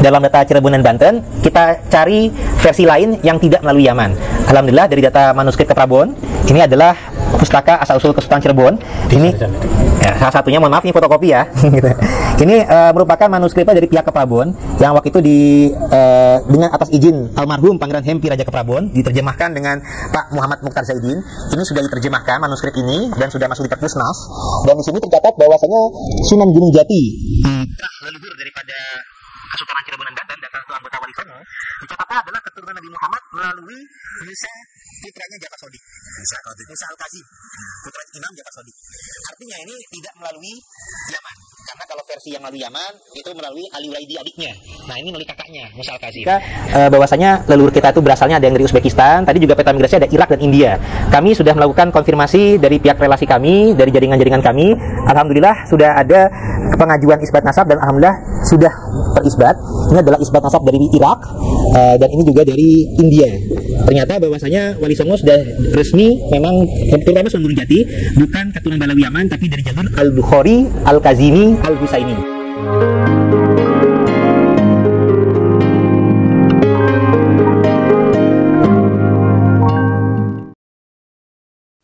dalam data Cirebon dan Banten kita cari versi lain yang tidak melalui Yaman Alhamdulillah dari data manuskrip ke Prabon ini adalah pustaka asal usul Kesultanan Cirebon ini ya, salah satunya mohon maaf ini fotokopi ya gitu. ini uh, merupakan manuskripnya dari pihak ke Prabon yang waktu itu di uh, dengan atas izin almarhum Pangeran Hempi Raja ke Prabon diterjemahkan dengan Pak Muhammad Mukhtar Zaidin ini sudah diterjemahkan manuskrip ini dan sudah masuk di Kerpusnas dan di sini tercatat bahwasanya Sunan Gunung Jati hmm. leluhur daripada pasukan akhir bulan dan salah satu anggota songo hmm. dicatatnya adalah keturunan Nabi Muhammad melalui Musa putranya Jaka Sodi, Musa Sodik Musa al Kazi, putra Imam Jaka Sodi. artinya ini tidak melalui Yaman karena kalau versi yang melalui Yaman itu melalui Ali Uraidi adiknya nah ini melalui kakaknya Musa al Kazim e, eh, bahwasanya leluhur kita itu berasalnya ada yang dari Uzbekistan tadi juga peta migrasi ada Irak dan India kami sudah melakukan konfirmasi dari pihak relasi kami dari jaringan-jaringan kami alhamdulillah sudah ada pengajuan isbat nasab dan alhamdulillah sudah Isbat, Ini adalah isbat nasab dari Irak uh, dan ini juga dari India. Ternyata bahwasanya Wali Songo sudah resmi memang terutama Songo Jati bukan keturunan Balawi Yaman tapi dari jalur Al Bukhari, Al Kazimi, Al Husaini.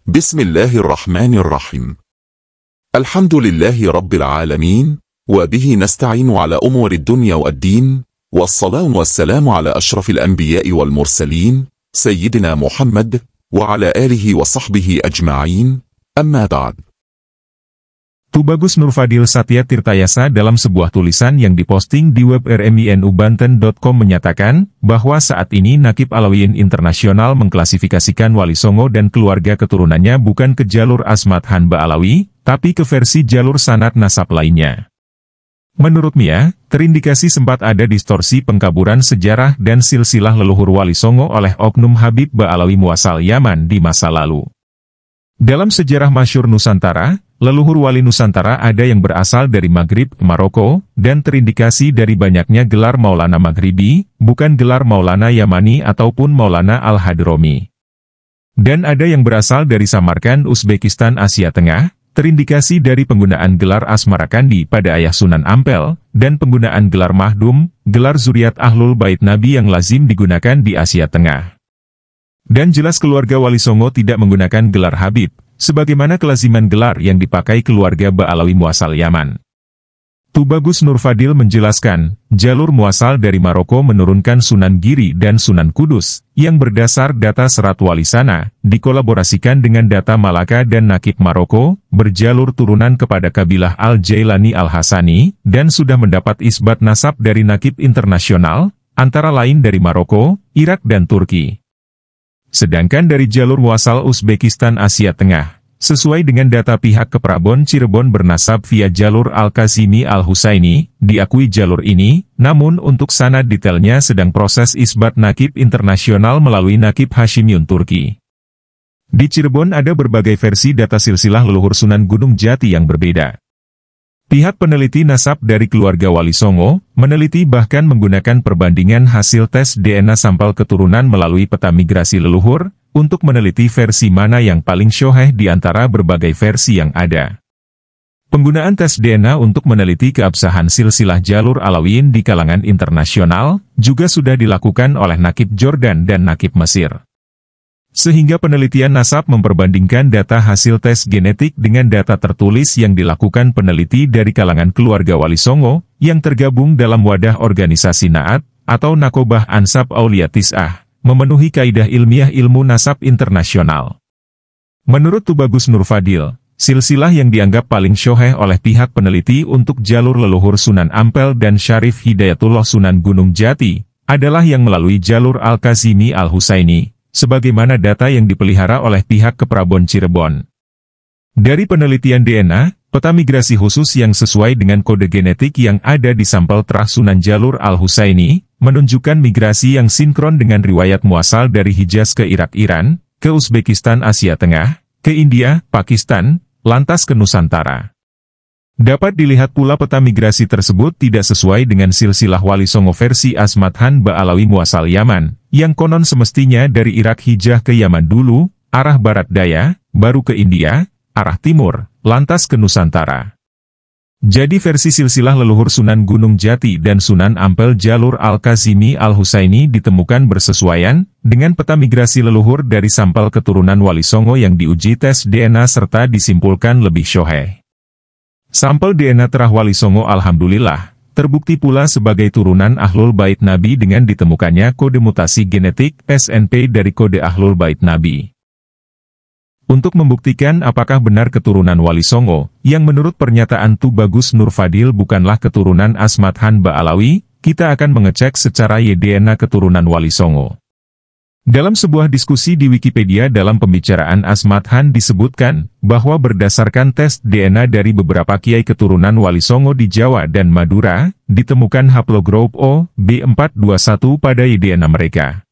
بسم الله الرحمن الرحيم الحمد لله رب العالمين وبه نستعين على أمور الدنيا والدين والصلاة والسلام على أشرف الأنبياء والمرسلين سيدنا محمد وعلى آله وصحبه أجمعين أما بعد Tubagus Nurfadil Satya Tirtayasa dalam sebuah tulisan yang diposting di web rminubanten.com menyatakan, bahwa saat ini Nakib Alawiyin Internasional mengklasifikasikan Wali Songo dan keluarga keturunannya bukan ke jalur Asmat Hanba Alawi, tapi ke versi jalur sanat nasab lainnya. Menurut Mia, terindikasi sempat ada distorsi pengkaburan sejarah dan silsilah leluhur Wali Songo oleh Oknum Habib Ba'alawi Muasal Yaman di masa lalu. Dalam sejarah masyur Nusantara, leluhur Wali Nusantara ada yang berasal dari Maghrib, Maroko, dan terindikasi dari banyaknya gelar Maulana Maghribi, bukan gelar Maulana Yamani ataupun Maulana Al-Hadromi. Dan ada yang berasal dari Samarkand, Uzbekistan, Asia Tengah, terindikasi dari penggunaan gelar Asmara Kandi pada ayah Sunan Ampel, dan penggunaan gelar Mahdum, gelar Zuriat Ahlul Bait Nabi yang lazim digunakan di Asia Tengah. Dan jelas keluarga Wali Songo tidak menggunakan gelar Habib, sebagaimana kelaziman gelar yang dipakai keluarga Ba'alawi Muasal Yaman. Tubagus Nurfadil menjelaskan, jalur muasal dari Maroko menurunkan Sunan Giri dan Sunan Kudus, yang berdasar data Serat Wali Sana, dikolaborasikan dengan data Malaka dan Nakib Maroko, berjalur turunan kepada kabilah Al-Jailani Al-Hasani, dan sudah mendapat isbat nasab dari Nakib Internasional, antara lain dari Maroko, Irak dan Turki. Sedangkan dari jalur muasal Uzbekistan Asia Tengah, Sesuai dengan data pihak Keprabon Cirebon bernasab via jalur al kazimi Al-Husaini, diakui jalur ini, namun untuk sana detailnya sedang proses isbat nakib internasional melalui nakib Hashimyun Turki. Di Cirebon ada berbagai versi data silsilah leluhur Sunan Gunung Jati yang berbeda. Pihak peneliti nasab dari keluarga Wali Songo, meneliti bahkan menggunakan perbandingan hasil tes DNA sampel keturunan melalui peta migrasi leluhur, untuk meneliti versi mana yang paling syoheh di antara berbagai versi yang ada. Penggunaan tes DNA untuk meneliti keabsahan silsilah jalur alawiyin di kalangan internasional juga sudah dilakukan oleh Nakib Jordan dan Nakib Mesir. Sehingga penelitian nasab memperbandingkan data hasil tes genetik dengan data tertulis yang dilakukan peneliti dari kalangan keluarga Wali Songo yang tergabung dalam wadah organisasi Naat atau Nakobah Ansab Auliatisah memenuhi kaidah ilmiah ilmu nasab internasional. Menurut Tubagus Nurfadil, silsilah yang dianggap paling syoheh oleh pihak peneliti untuk jalur leluhur Sunan Ampel dan Syarif Hidayatullah Sunan Gunung Jati, adalah yang melalui jalur Al-Kazimi Al-Husaini, sebagaimana data yang dipelihara oleh pihak Keprabon Cirebon. Dari penelitian DNA, peta migrasi khusus yang sesuai dengan kode genetik yang ada di sampel terah Sunan Jalur Al-Husaini, menunjukkan migrasi yang sinkron dengan riwayat muasal dari Hijaz ke Irak Iran, ke Uzbekistan Asia Tengah, ke India, Pakistan, lantas ke Nusantara. Dapat dilihat pula peta migrasi tersebut tidak sesuai dengan silsilah Wali Songo versi Asmat Han Ba'alawi Muasal Yaman, yang konon semestinya dari Irak hijah ke Yaman dulu, arah barat daya, baru ke India, arah timur, lantas ke Nusantara. Jadi versi silsilah leluhur Sunan Gunung Jati dan Sunan Ampel jalur Al-Kazimi Al-Husaini ditemukan bersesuaian dengan peta migrasi leluhur dari sampel keturunan Wali Songo yang diuji tes DNA serta disimpulkan lebih syohe. Sampel DNA terah Wali Songo Alhamdulillah, terbukti pula sebagai turunan Ahlul Bait Nabi dengan ditemukannya kode mutasi genetik SNP dari kode Ahlul Bait Nabi. Untuk membuktikan apakah benar keturunan Wali Songo, yang menurut pernyataan Tubagus Bagus Nur Fadil bukanlah keturunan Asmat Han Baalawi, kita akan mengecek secara YDNA keturunan Wali Songo. Dalam sebuah diskusi di Wikipedia dalam pembicaraan Asmat Han disebutkan, bahwa berdasarkan tes DNA dari beberapa kiai keturunan Wali Songo di Jawa dan Madura, ditemukan haplogroup O, B421 pada YDNA mereka.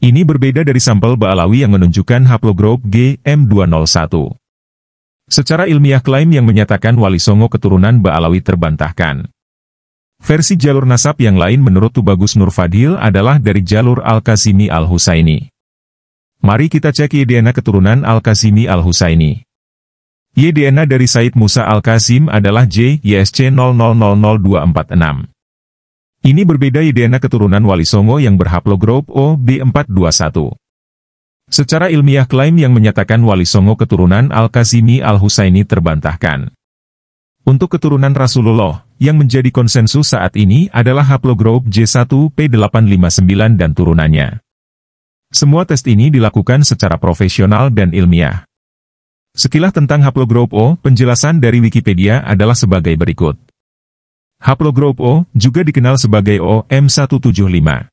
Ini berbeda dari sampel Baalawi yang menunjukkan haplogroup GM201. Secara ilmiah klaim yang menyatakan Wali Songo keturunan Baalawi terbantahkan. Versi jalur nasab yang lain menurut Tubagus Nurfadil adalah dari jalur Al-Kasimi Al-Husaini. Mari kita cek DNA keturunan Al-Kasimi Al-Husaini. YDNA dari Said Musa Al-Kasim adalah J, YSC 000246. Ini berbeda ideana keturunan Wali Songo yang berhaplogroup O B421. Secara ilmiah klaim yang menyatakan Wali Songo keturunan Al-Kazimi Al-Husaini terbantahkan. Untuk keturunan Rasulullah, yang menjadi konsensus saat ini adalah haplogroup J1P859 dan turunannya. Semua tes ini dilakukan secara profesional dan ilmiah. Sekilas tentang haplogroup O, penjelasan dari Wikipedia adalah sebagai berikut. Haplogroup O juga dikenal sebagai OM175.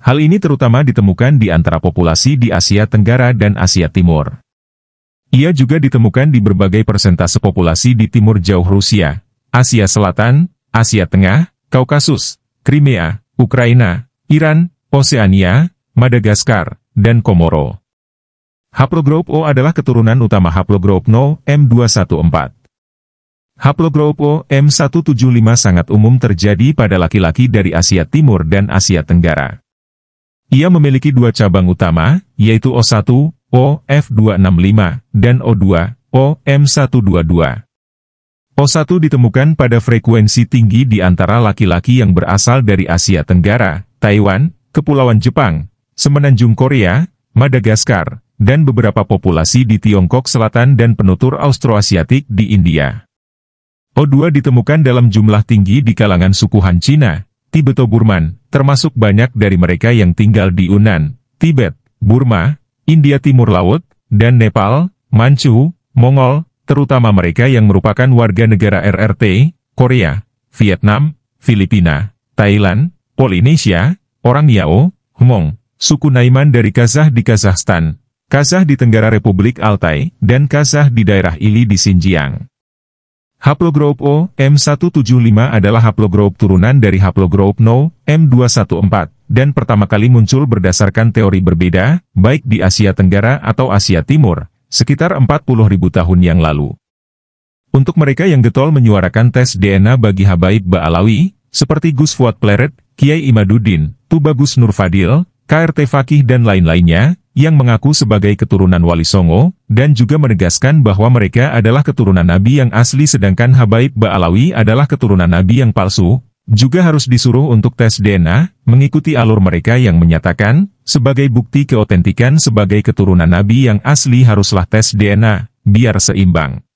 Hal ini terutama ditemukan di antara populasi di Asia Tenggara dan Asia Timur. Ia juga ditemukan di berbagai persentase populasi di timur jauh Rusia, Asia Selatan, Asia Tengah, Kaukasus, Crimea, Ukraina, Iran, Oseania, Madagaskar, dan Komoro. Haplogroup O adalah keturunan utama haplogroup No M214. Haplogroupo M175 sangat umum terjadi pada laki-laki dari Asia Timur dan Asia Tenggara. Ia memiliki dua cabang utama, yaitu O1, OF265, dan O2, OM122. O1 ditemukan pada frekuensi tinggi di antara laki-laki yang berasal dari Asia Tenggara, Taiwan, Kepulauan Jepang, Semenanjung Korea, Madagaskar, dan beberapa populasi di Tiongkok Selatan dan penutur Austroasiatik di India. O2 ditemukan dalam jumlah tinggi di kalangan suku Han Cina, Tibeto-Burman, termasuk banyak dari mereka yang tinggal di Yunan, Tibet, Burma, India Timur Laut, dan Nepal, Manchu, Mongol, terutama mereka yang merupakan warga negara RRT, Korea, Vietnam, Filipina, Thailand, Polinesia, orang Yao, Hmong, suku Naiman dari Kazah di Kazakhstan, Kazah di Tenggara Republik Altai, dan Kazah di daerah Ili di Xinjiang. Haplogroup O, M175 adalah haplogroup turunan dari haplogroup No, M214, dan pertama kali muncul berdasarkan teori berbeda, baik di Asia Tenggara atau Asia Timur, sekitar 40.000 tahun yang lalu. Untuk mereka yang getol menyuarakan tes DNA bagi Habaib Ba'alawi, seperti Gus Fuad Pleret, Kiai Imaduddin, Tubagus Nurfadil, KRT Fakih dan lain-lainnya, yang mengaku sebagai keturunan Wali Songo, dan juga menegaskan bahwa mereka adalah keturunan Nabi yang asli sedangkan Habaib Ba'alawi adalah keturunan Nabi yang palsu, juga harus disuruh untuk tes DNA, mengikuti alur mereka yang menyatakan, sebagai bukti keotentikan sebagai keturunan Nabi yang asli haruslah tes DNA, biar seimbang.